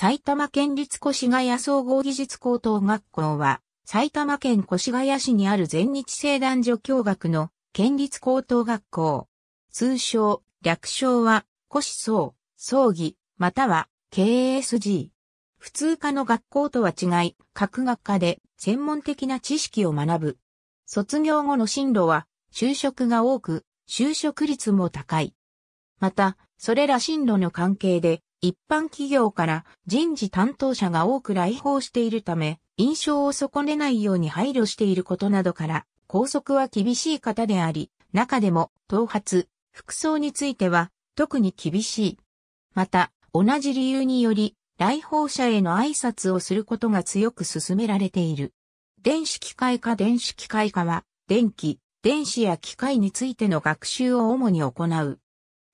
埼玉県立越谷総合技術高等学校は、埼玉県越谷市にある全日制男女共学の県立高等学校。通称、略称は、越総、葬儀、または KSG。普通科の学校とは違い、各学科で専門的な知識を学ぶ。卒業後の進路は、就職が多く、就職率も高い。また、それら進路の関係で、一般企業から人事担当者が多く来訪しているため、印象を損ねないように配慮していることなどから、拘束は厳しい方であり、中でも、頭髪、服装については、特に厳しい。また、同じ理由により、来訪者への挨拶をすることが強く勧められている。電子機械科電子機械科は、電気、電子や機械についての学習を主に行う。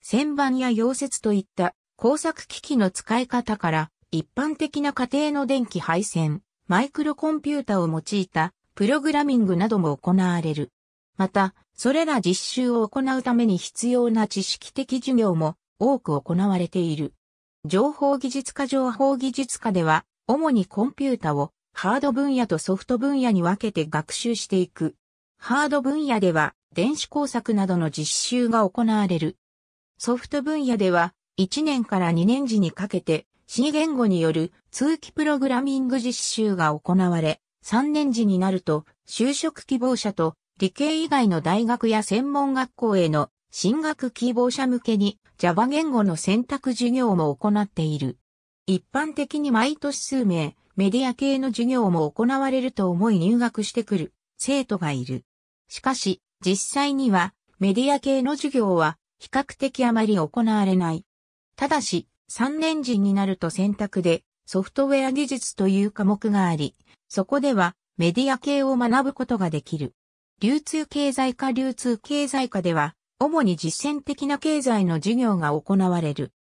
旋盤や溶接といった工作機器の使い方から一般的な家庭の電気配線、マイクロコンピュータを用いたプログラミングなども行われる。また、それら実習を行うために必要な知識的授業も多く行われている。情報技術科情報技術科では、主にコンピュータをハード分野とソフト分野に分けて学習していく。ハード分野では電子工作などの実習が行われる。ソフト分野では1年から2年時にかけて C 言語による通期プログラミング実習が行われ、3年時になると就職希望者と理系以外の大学や専門学校への進学希望者向けに Java 言語の選択授業も行っている。一般的に毎年数名、メディア系の授業も行われると思い入学してくる生徒がいる。しかし、実際にはメディア系の授業は比較的あまり行われない。ただし、3年時になると選択でソフトウェア技術という科目があり、そこではメディア系を学ぶことができる。流通経済科流通経済科では、主に実践的な経済の授業が行われる。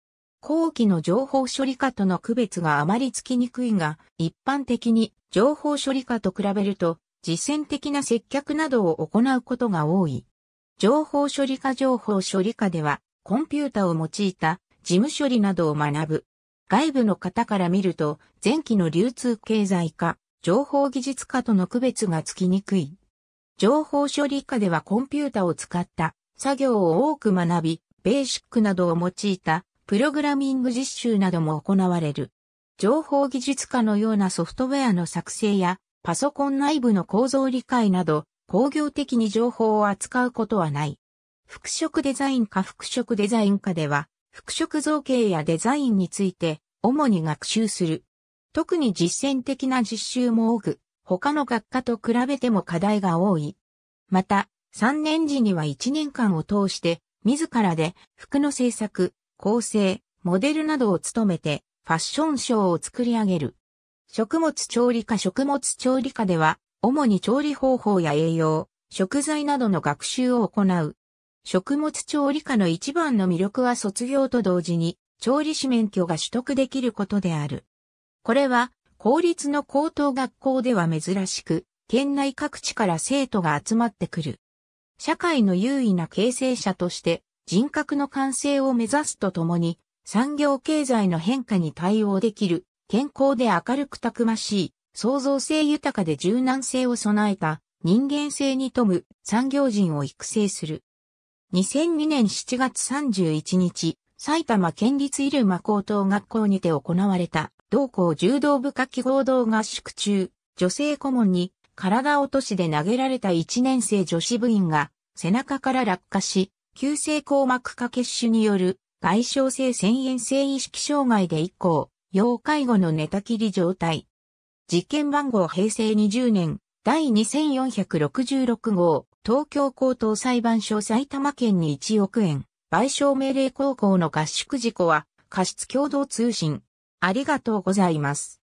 後期の情報処理科との区別があまりつきにくいが、一般的に情報処理科と比べると、実践的な接客などを行うことが多い。情報処理科情報処理科では、コンピュータを用いた事務処理などを学ぶ。外部の方から見ると、前期の流通経済化、情報技術化との区別がつきにくい。情報処理科ではコンピュータを使った作業を多く学び、ベーシックなどを用いたプログラミング実習なども行われる。情報技術化のようなソフトウェアの作成やパソコン内部の構造理解など工業的に情報を扱うことはない。服飾デザイン科服飾デザイン科では服飾造形やデザインについて主に学習する。特に実践的な実習も多く、他の学科と比べても課題が多い。また、3年時には1年間を通して、自らで服の制作、構成、モデルなどを務めて、ファッションショーを作り上げる。食物調理科食物調理科では、主に調理方法や栄養、食材などの学習を行う。食物調理科の一番の魅力は卒業と同時に調理師免許が取得できることである。これは公立の高等学校では珍しく、県内各地から生徒が集まってくる。社会の優位な形成者として人格の完成を目指すとともに、産業経済の変化に対応できる、健康で明るくたくましい、創造性豊かで柔軟性を備えた人間性に富む産業人を育成する。2002年7月31日、埼玉県立入間高等学校にて行われた、同校柔道部夏季合同合宿中、女性顧問に体落としで投げられた1年生女子部員が背中から落下し、急性硬膜下血腫による外傷性遷延性意識障害で以降、要介護の寝たきり状態。事件番号平成20年第2466号、東京高等裁判所埼玉県に1億円、賠償命令高校の合宿事故は、過失共同通信。ありがとうございます。